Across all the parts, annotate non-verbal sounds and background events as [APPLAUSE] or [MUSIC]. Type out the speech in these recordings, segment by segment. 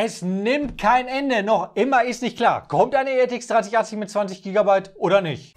Es nimmt kein Ende. Noch immer ist nicht klar, kommt eine RTX e 3080 mit 20 GB oder nicht.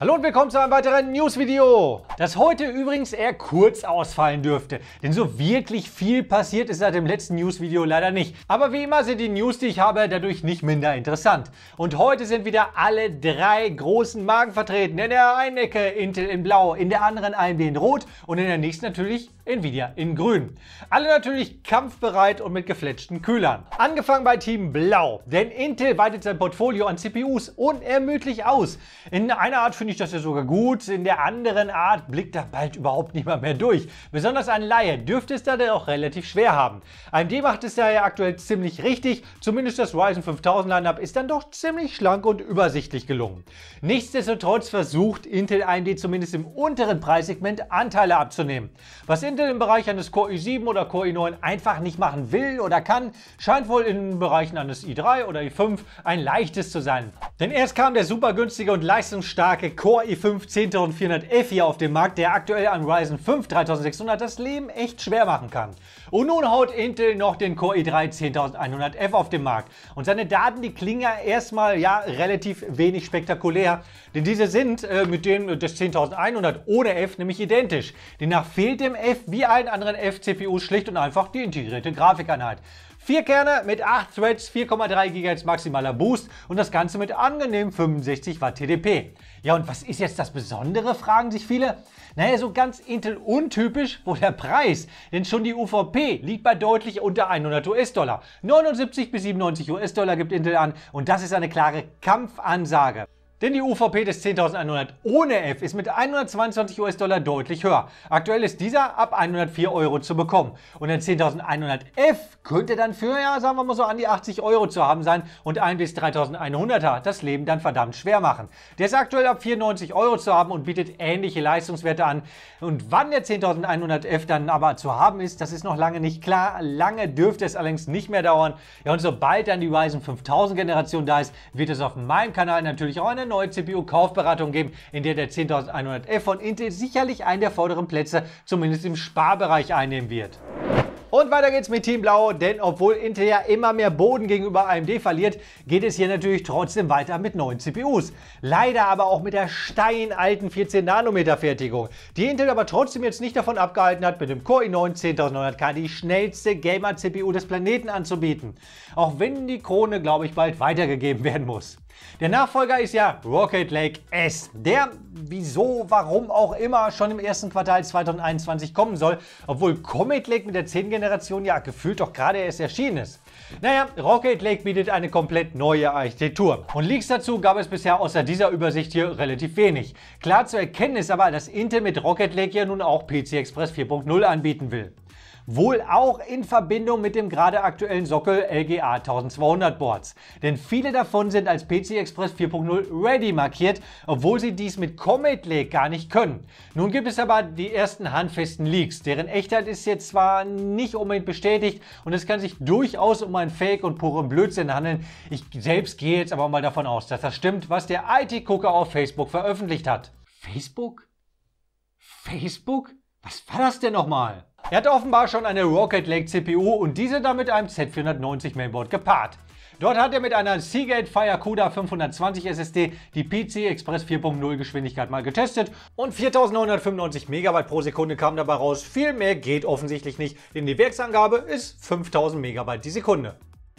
Hallo und willkommen zu einem weiteren News-Video. Das heute übrigens eher kurz ausfallen dürfte, denn so wirklich viel passiert ist seit dem letzten News-Video leider nicht. Aber wie immer sind die News, die ich habe, dadurch nicht minder interessant. Und heute sind wieder alle drei großen Marken vertreten. In der einen Ecke Intel in blau, in der anderen AMD in rot und in der nächsten natürlich Nvidia in grün. Alle natürlich kampfbereit und mit gefletschten Kühlern. Angefangen bei Team Blau, denn Intel weitet sein Portfolio an CPUs unermüdlich aus. In einer Art finde ich das ja sogar gut. In der anderen Art blickt da bald überhaupt niemand mehr durch. Besonders ein Laie dürfte es da dann auch relativ schwer haben. AMD macht es daher aktuell ziemlich richtig. Zumindest das Ryzen 5000 Lineup ist dann doch ziemlich schlank und übersichtlich gelungen. Nichtsdestotrotz versucht Intel AMD zumindest im unteren Preissegment Anteile abzunehmen. Was Intel im Bereich eines Core i7 oder Core i9 einfach nicht machen will oder kann, scheint wohl in Bereichen eines i3 oder i5 ein leichtes zu sein. Denn erst kam der super günstige und leistungsstarke Core i5 10400 F hier auf dem Markt, der aktuell an Ryzen 5 3600 das Leben echt schwer machen kann. Und nun haut Intel noch den Core i3 10100F auf den Markt. Und seine Daten, die klingen ja erstmal ja relativ wenig spektakulär, denn diese sind äh, mit dem äh, des 10100 ohne F nämlich identisch. Demnach fehlt dem F wie allen anderen F-CPUs schlicht und einfach die integrierte Grafikeinheit. Vier Kerne mit 8 Threads, 4,3 GHz maximaler Boost und das Ganze mit angenehm 65 Watt TDP. Ja, und was ist jetzt das Besondere, fragen sich viele. Naja, so ganz Intel untypisch wo der Preis, denn schon die UVP liegt bei deutlich unter 100 US-Dollar. 79 bis 97 US-Dollar gibt Intel an und das ist eine klare Kampfansage. Denn die UVP des 10.100 ohne F ist mit 122 US-Dollar deutlich höher. Aktuell ist dieser ab 104 Euro zu bekommen. Und der 10.100 F könnte dann für, ja, sagen wir mal so, an die 80 Euro zu haben sein und ein bis 3.100er das Leben dann verdammt schwer machen. Der ist aktuell ab 94 Euro zu haben und bietet ähnliche Leistungswerte an. Und wann der 10.100 F dann aber zu haben ist, das ist noch lange nicht klar. Lange dürfte es allerdings nicht mehr dauern. Ja, und sobald dann die Ryzen 5000 Generation da ist, wird es auf meinem Kanal natürlich auch eine neue CPU-Kaufberatung geben, in der der 10100F von Intel sicherlich einen der vorderen Plätze zumindest im Sparbereich einnehmen wird. Und weiter geht's mit Team Blau, denn obwohl Intel ja immer mehr Boden gegenüber AMD verliert, geht es hier natürlich trotzdem weiter mit neuen CPUs. Leider aber auch mit der steinalten 14-Nanometer-Fertigung, die Intel aber trotzdem jetzt nicht davon abgehalten hat, mit dem Core i9 10900K die schnellste Gamer-CPU des Planeten anzubieten. Auch wenn die Krone, glaube ich, bald weitergegeben werden muss. Der Nachfolger ist ja Rocket Lake S, der, wieso, warum auch immer, schon im ersten Quartal 2021 kommen soll, obwohl Comet Lake mit der 10. Generation ja gefühlt doch gerade erst erschienen ist. Naja, Rocket Lake bietet eine komplett neue Architektur. Und Leaks dazu gab es bisher außer dieser Übersicht hier relativ wenig. Klar zu erkennen ist aber, dass Intel mit Rocket Lake ja nun auch PC Express 4.0 anbieten will. Wohl auch in Verbindung mit dem gerade aktuellen Sockel LGA 1200 Boards. Denn viele davon sind als PC Express 4.0 Ready markiert, obwohl sie dies mit Comet Lake gar nicht können. Nun gibt es aber die ersten handfesten Leaks, deren Echtheit ist jetzt zwar nicht unbedingt bestätigt und es kann sich durchaus um einen Fake und puren Blödsinn handeln. Ich selbst gehe jetzt aber mal davon aus, dass das stimmt, was der IT-Gucker auf Facebook veröffentlicht hat. Facebook? Facebook? Was war das denn nochmal? Er hatte offenbar schon eine Rocket Lake CPU und diese dann mit einem Z490 Mainboard gepaart. Dort hat er mit einer Seagate Fire CUDA 520 SSD die PC Express 4.0 Geschwindigkeit mal getestet und 4995 MB pro Sekunde kam dabei raus. Viel mehr geht offensichtlich nicht, denn die Werksangabe ist 5000 MB die Sekunde.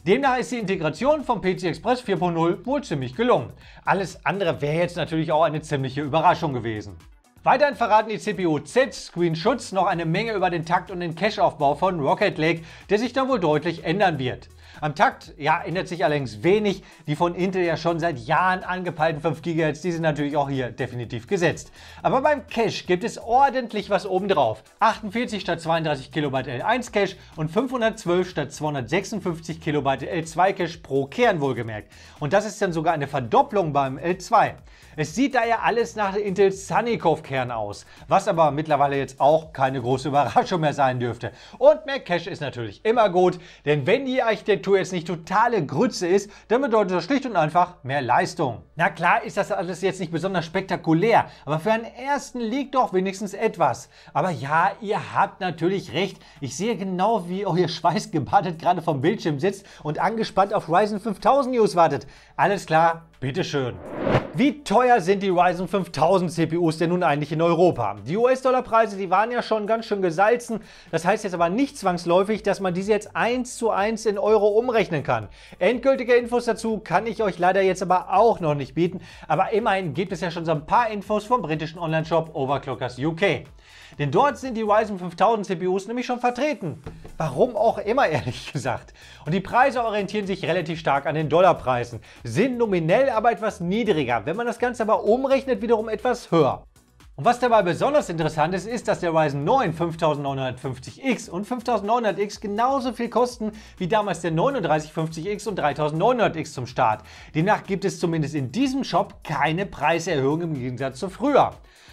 Demnach ist die Integration vom PC Express 4.0 wohl ziemlich gelungen. Alles andere wäre jetzt natürlich auch eine ziemliche Überraschung gewesen. Weiterhin verraten die CPU-Z-Screenshoots noch eine Menge über den Takt und den Cache-Aufbau von Rocket Lake, der sich dann wohl deutlich ändern wird. Am Takt, ja, ändert sich allerdings wenig. Die von Intel ja schon seit Jahren angepeilten 5 GHz, die sind natürlich auch hier definitiv gesetzt. Aber beim Cache gibt es ordentlich was obendrauf. 48 statt 32 KB L1 Cache und 512 statt 256 KB L2 Cache pro Kern wohlgemerkt. Und das ist dann sogar eine Verdopplung beim L2. Es sieht da ja alles nach der Intel Sunnycove-Kern aus, was aber mittlerweile jetzt auch keine große Überraschung mehr sein dürfte. Und mehr Cache ist natürlich immer gut, denn wenn die Architektur jetzt nicht totale Grütze ist, dann bedeutet das schlicht und einfach mehr Leistung. Na klar ist das alles jetzt nicht besonders spektakulär, aber für einen ersten liegt doch wenigstens etwas. Aber ja, ihr habt natürlich recht. Ich sehe genau, wie auch ihr schweißgebadet gerade vom Bildschirm sitzt und angespannt auf Ryzen 5000 News wartet. Alles klar, bitteschön. Wie teuer sind die Ryzen 5000 CPUs denn nun eigentlich in Europa? Die US-Dollar-Preise, die waren ja schon ganz schön gesalzen. Das heißt jetzt aber nicht zwangsläufig, dass man diese jetzt eins zu eins in Euro umrechnen kann. Endgültige Infos dazu kann ich euch leider jetzt aber auch noch nicht bieten. Aber immerhin gibt es ja schon so ein paar Infos vom britischen Online-Shop Overclockers UK. Denn dort sind die Ryzen 5000 CPUs nämlich schon vertreten. Warum auch immer, [LAUGHS] ehrlich gesagt. Und die Preise orientieren sich relativ stark an den Dollarpreisen, sind nominell aber etwas niedriger, wenn man das Ganze aber umrechnet, wiederum etwas höher. Und was dabei besonders interessant ist, ist, dass der Ryzen 9 5950X und 5900X genauso viel kosten wie damals der 3950X und 3900X zum Start. Demnach gibt es zumindest in diesem Shop keine Preiserhöhung im Gegensatz zu früher.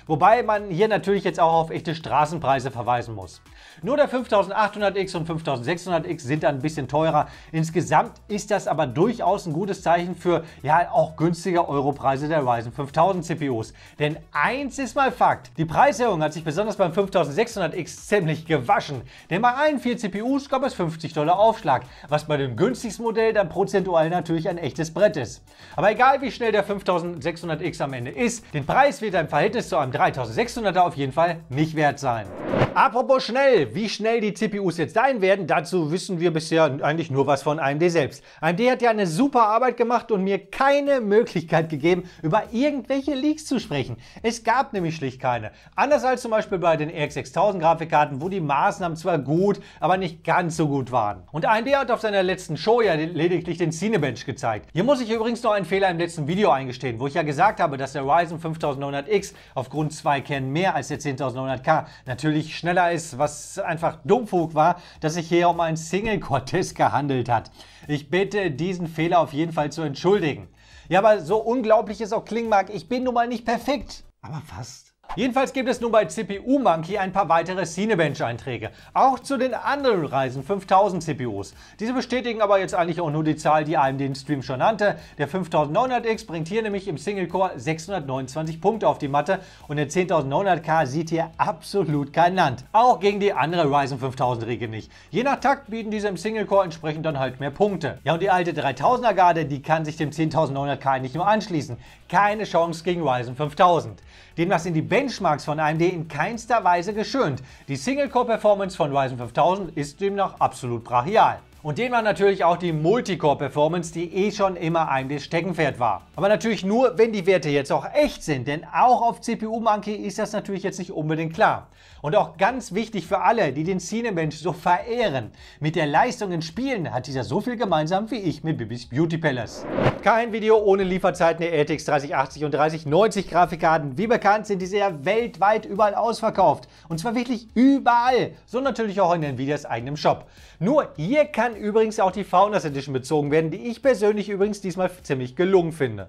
Wobei man hier natürlich jetzt auch auf echte Straßenpreise verweisen muss. Nur der 5800X und 5600X sind da ein bisschen teurer. Insgesamt ist das aber durchaus ein gutes Zeichen für ja auch günstige Europreise der Ryzen 5000 CPUs. Denn eins ist mal Fakt, die Preiserhöhung hat sich besonders beim 5600X ziemlich gewaschen. Denn bei allen vier CPUs gab es 50 Dollar Aufschlag, was bei dem günstigsten Modell dann prozentual natürlich ein echtes Brett ist. Aber egal wie schnell der 5600X am Ende ist, den Preis wird er im Verhältnis zu einem 3600er auf jeden Fall nicht wert sein. Apropos schnell, wie schnell die CPUs jetzt sein werden, dazu wissen wir bisher eigentlich nur was von AMD selbst. AMD hat ja eine super Arbeit gemacht und mir keine Möglichkeit gegeben, über irgendwelche Leaks zu sprechen. Es gab nämlich schlicht keine. Anders als zum Beispiel bei den RX 6000 Grafikkarten, wo die Maßnahmen zwar gut, aber nicht ganz so gut waren. Und AMD hat auf seiner letzten Show ja lediglich den Cinebench gezeigt. Hier muss ich übrigens noch einen Fehler im letzten Video eingestehen, wo ich ja gesagt habe, dass der Ryzen 5900X aufgrund zwei Kernen mehr als der 10900K natürlich natürlich schneller ist, was einfach Dummfug war, dass sich hier um ein Single Cortez gehandelt hat. Ich bitte, diesen Fehler auf jeden Fall zu entschuldigen. Ja, aber so unglaublich es auch klingen mag, ich bin nun mal nicht perfekt. Aber fast. Jedenfalls gibt es nun bei CPU Monkey ein paar weitere Cinebench-Einträge, auch zu den anderen Ryzen 5000 CPUs. Diese bestätigen aber jetzt eigentlich auch nur die Zahl, die einem den Stream schon nannte. Der 5900X bringt hier nämlich im Single-Core 629 Punkte auf die Matte und der 10900K sieht hier absolut kein Land. Auch gegen die andere Ryzen 5000 regel nicht. Je nach Takt bieten diese im Single-Core entsprechend dann halt mehr Punkte. Ja und die alte 3000er-Garde, die kann sich dem 10900K nicht nur anschließen. Keine Chance gegen Ryzen 5000. Demnach sind die Benchmarks von AMD in keinster Weise geschönt. Die Single-Core-Performance von Ryzen 5000 ist demnach absolut brachial. Und den war natürlich auch die Multicore-Performance, die eh schon immer ein Steckenpferd war. Aber natürlich nur, wenn die Werte jetzt auch echt sind, denn auch auf CPU Monkey ist das natürlich jetzt nicht unbedingt klar. Und auch ganz wichtig für alle, die den Cinebench so verehren, mit der Leistung in Spielen hat dieser so viel gemeinsam wie ich mit Bibis Beauty Palace. Kein Video ohne Lieferzeiten der RTX 3080 und 3090 Grafikkarten. Wie bekannt sind diese ja weltweit überall ausverkauft. Und zwar wirklich überall, so natürlich auch in Nvidias eigenem Shop. Nur hier kann übrigens auch die Founders Edition bezogen werden, die ich persönlich übrigens diesmal ziemlich gelungen finde.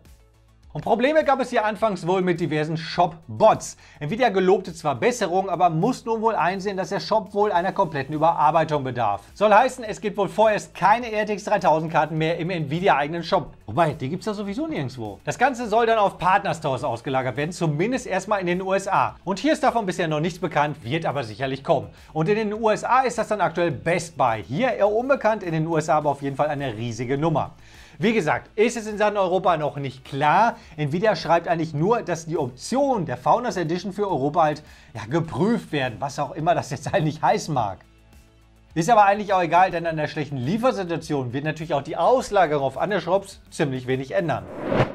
Und Probleme gab es hier anfangs wohl mit diversen Shop-Bots. Nvidia gelobte zwar Besserung, aber muss nun wohl einsehen, dass der Shop wohl einer kompletten Überarbeitung bedarf. Soll heißen, es gibt wohl vorerst keine RTX 3000 Karten mehr im Nvidia-eigenen Shop. Wobei, die gibt es ja sowieso nirgendwo. Das Ganze soll dann auf Partnerstores ausgelagert werden, zumindest erstmal in den USA. Und hier ist davon bisher noch nichts bekannt, wird aber sicherlich kommen. Und in den USA ist das dann aktuell Best Buy. Hier eher unbekannt, in den USA aber auf jeden Fall eine riesige Nummer. Wie gesagt, ist es in Sachen Europa noch nicht klar. Nvidia schreibt eigentlich nur, dass die Option der Founders Edition für Europa halt ja, geprüft werden, was auch immer das jetzt [LAUGHS] eigentlich heißen mag. Ist aber eigentlich auch egal, denn an der schlechten Liefersituation wird natürlich auch die Auslagerung auf andere ziemlich wenig ändern.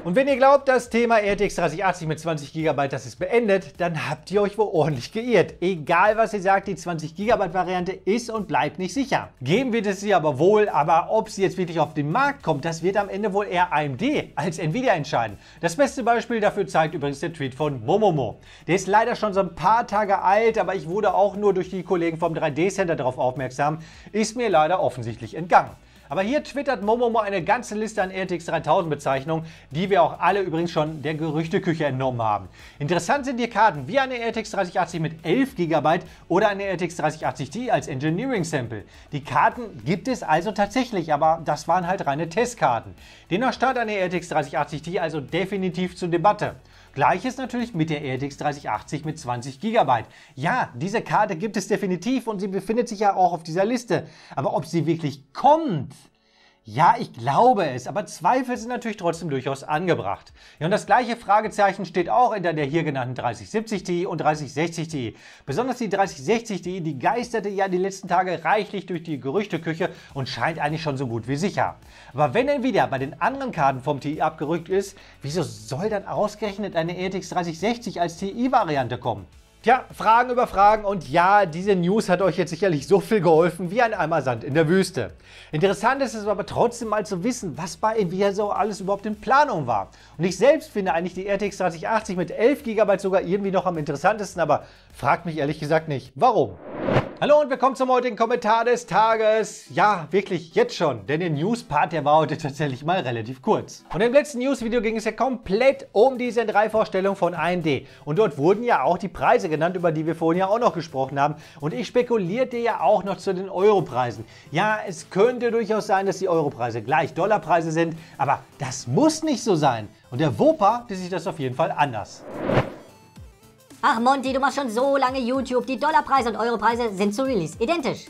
Und wenn ihr glaubt, das Thema RTX 3080 mit 20 GB, das ist beendet, dann habt ihr euch wohl ordentlich geirrt. Egal was ihr sagt, die 20 GB Variante ist und bleibt nicht sicher. Geben wird es sie aber wohl, aber ob sie jetzt wirklich auf den Markt kommt, das wird am Ende wohl eher AMD als Nvidia entscheiden. Das beste Beispiel dafür zeigt übrigens der Tweet von Momomo. Der ist leider schon so ein paar Tage alt, aber ich wurde auch nur durch die Kollegen vom 3D Center darauf aufmerksam, ist mir leider offensichtlich entgangen. Aber hier twittert Momomo eine ganze Liste an RTX 3000 Bezeichnungen, die wir auch alle übrigens schon der Gerüchteküche entnommen haben. Interessant sind hier Karten wie eine RTX 3080 mit 11 GB oder eine RTX 3080 Ti als Engineering Sample. Die Karten gibt es also tatsächlich, aber das waren halt reine Testkarten. Dennoch stand eine RTX 3080 Ti also definitiv zur Debatte. Gleiches natürlich mit der RTX 3080 mit 20 GB. Ja, diese Karte gibt es definitiv und sie befindet sich ja auch auf dieser Liste. Aber ob sie wirklich kommt, ja, ich glaube es, aber Zweifel sind natürlich trotzdem durchaus angebracht. Ja, und das gleiche Fragezeichen steht auch hinter der hier genannten 3070 Ti und 3060 Ti. Besonders die 3060 Ti, die geisterte ja die letzten Tage reichlich durch die Gerüchteküche und scheint eigentlich schon so gut wie sicher. Aber wenn Nvidia bei den anderen Karten vom Ti abgerückt ist, wieso soll dann ausgerechnet eine RTX 3060 als Ti-Variante kommen? Tja, Fragen über Fragen und ja, diese News hat euch jetzt sicherlich so viel geholfen wie ein Eimer Sand in der Wüste. Interessant ist es aber trotzdem mal zu wissen, was bei Nvidia so alles überhaupt in Planung war. Und ich selbst finde eigentlich die RTX 3080 mit 11 GB sogar irgendwie noch am interessantesten, aber fragt mich ehrlich gesagt nicht, warum. Hallo und willkommen zum heutigen Kommentar des Tages. Ja, wirklich jetzt schon, denn der News-Part, der war heute [LAUGHS] tatsächlich mal relativ kurz. Und im letzten News-Video ging es ja komplett um die Zen 3-Vorstellung von AMD. Und dort wurden ja auch die Preise genannt, über die wir vorhin ja auch noch gesprochen haben. Und ich spekulierte ja auch noch zu den Euro-Preisen. Ja, es könnte durchaus sein, dass die Euro-Preise gleich Dollar-Preise sind, aber das muss nicht so sein. Und der Wopa, die sieht das auf jeden Fall anders. Ach Monty, du machst schon so lange YouTube. Die Dollarpreise und Europreise sind zu Release identisch.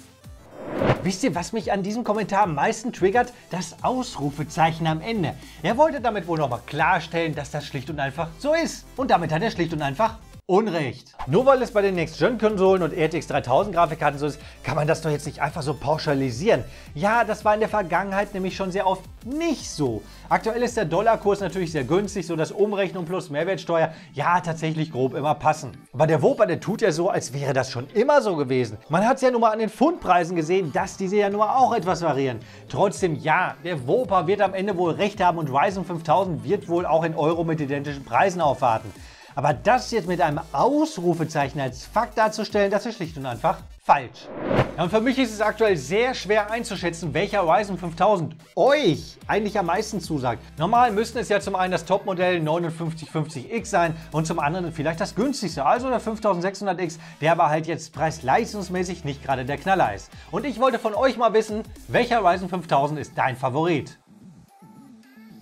Wisst ihr, was mich an diesem Kommentar am meisten triggert? Das Ausrufezeichen am Ende. Er wollte damit wohl nochmal klarstellen, dass das schlicht und einfach so ist. Und damit hat er schlicht und einfach Unrecht. Nur weil es bei den Next-Gen-Konsolen und RTX 3000 Grafikkarten so ist, kann man das doch jetzt nicht einfach so pauschalisieren. Ja, das war in der Vergangenheit nämlich schon sehr oft nicht so. Aktuell ist der Dollarkurs natürlich sehr günstig, sodass Umrechnung plus Mehrwertsteuer ja tatsächlich grob immer passen. Aber der Woper, der tut ja so, als wäre das schon immer so gewesen. Man hat es ja nun mal an den Fundpreisen gesehen, dass diese ja nun mal auch etwas variieren. Trotzdem ja, der Woper wird am Ende wohl recht haben und Ryzen 5000 wird wohl auch in Euro mit identischen Preisen aufwarten. Aber das jetzt mit einem Ausrufezeichen als Fakt darzustellen, das ist schlicht und einfach falsch. Ja, und für mich ist es aktuell sehr schwer einzuschätzen, welcher Ryzen 5000 euch eigentlich am meisten zusagt. Normal müssten es ja zum einen das Topmodell 5950X sein und zum anderen vielleicht das günstigste, also der 5600X, der aber halt jetzt preis-leistungsmäßig nicht gerade der Knaller ist. Und ich wollte von euch mal wissen, welcher Ryzen 5000 ist dein Favorit?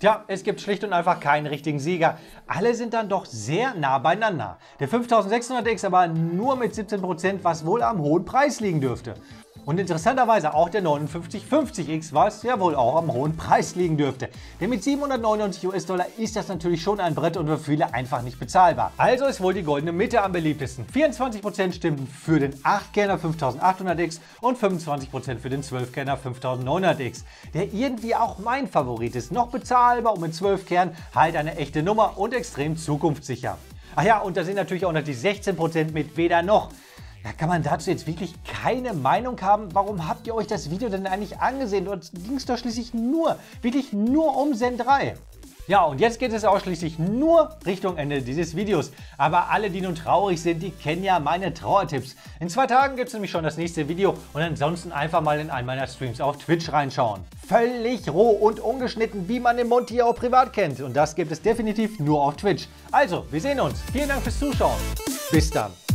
Tja, es gibt schlicht und einfach keinen richtigen Sieger. Alle sind dann doch sehr nah beieinander. Der 5600X aber nur mit 17%, was wohl am hohen Preis liegen dürfte. Und interessanterweise auch der 5950X, was ja wohl auch am hohen Preis liegen dürfte. Denn mit 799 US-Dollar ist das natürlich schon ein Brett und für viele einfach nicht bezahlbar. Also ist wohl die goldene Mitte am beliebtesten. 24% stimmten für den 8-Kerner 5800X und 25% für den 12-Kerner 5900X, der irgendwie auch mein Favorit ist. Noch bezahlbar und mit 12 Kernen halt eine echte Nummer und extrem zukunftssicher. Ach ja, und da sind natürlich auch noch die 16% mit weder noch. Ja, kann man dazu jetzt wirklich keine Meinung haben? Warum habt ihr euch das Video denn eigentlich angesehen? Dort ging es doch schließlich nur, wirklich nur um Zen 3. Ja, und jetzt geht es ausschließlich nur Richtung Ende dieses Videos. Aber alle, die nun traurig sind, die kennen ja meine Trauertipps. In zwei Tagen gibt es nämlich schon das nächste Video und ansonsten einfach mal in einen meiner Streams auf Twitch reinschauen. Völlig roh und ungeschnitten, wie man den Monty auch privat kennt. Und das gibt es definitiv nur auf Twitch. Also, wir sehen uns. Vielen Dank fürs Zuschauen. Bis dann.